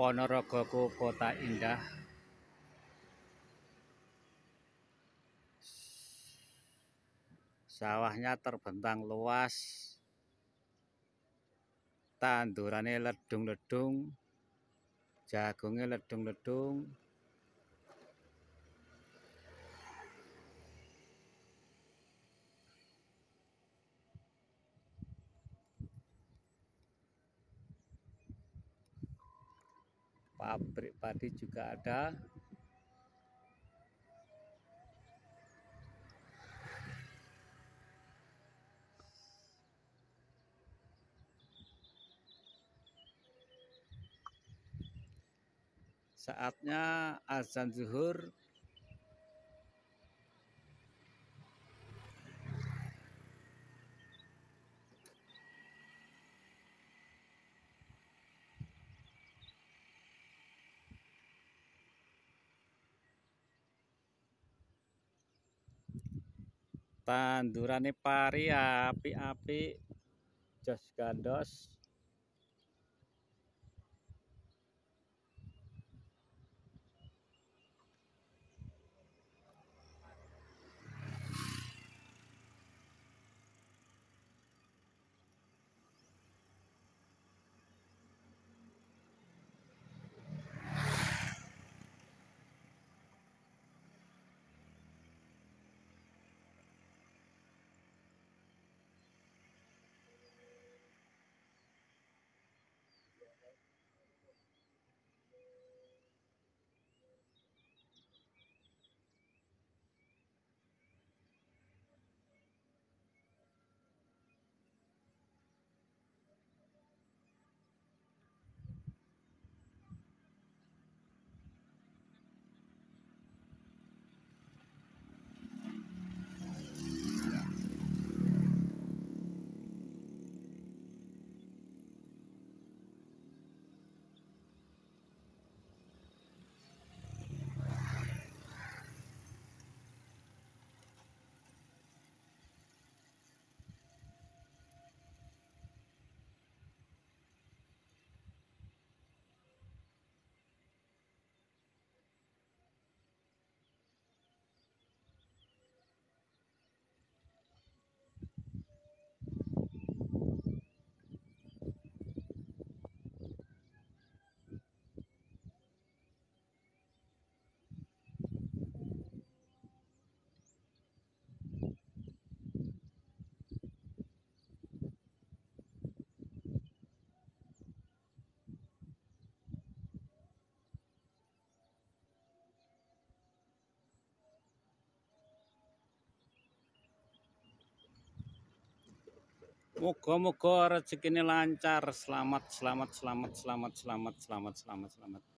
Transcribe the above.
Ponorogoku kota indah sawahnya terbentang luas tandurannya ledung-ledung jagungnya ledung-ledung pabrik padi juga ada saatnya azan zuhur tandurane pari api-api jos gandos Moga-moga rezekinya lancar. Selamat, selamat, selamat, selamat, selamat, selamat, selamat, selamat.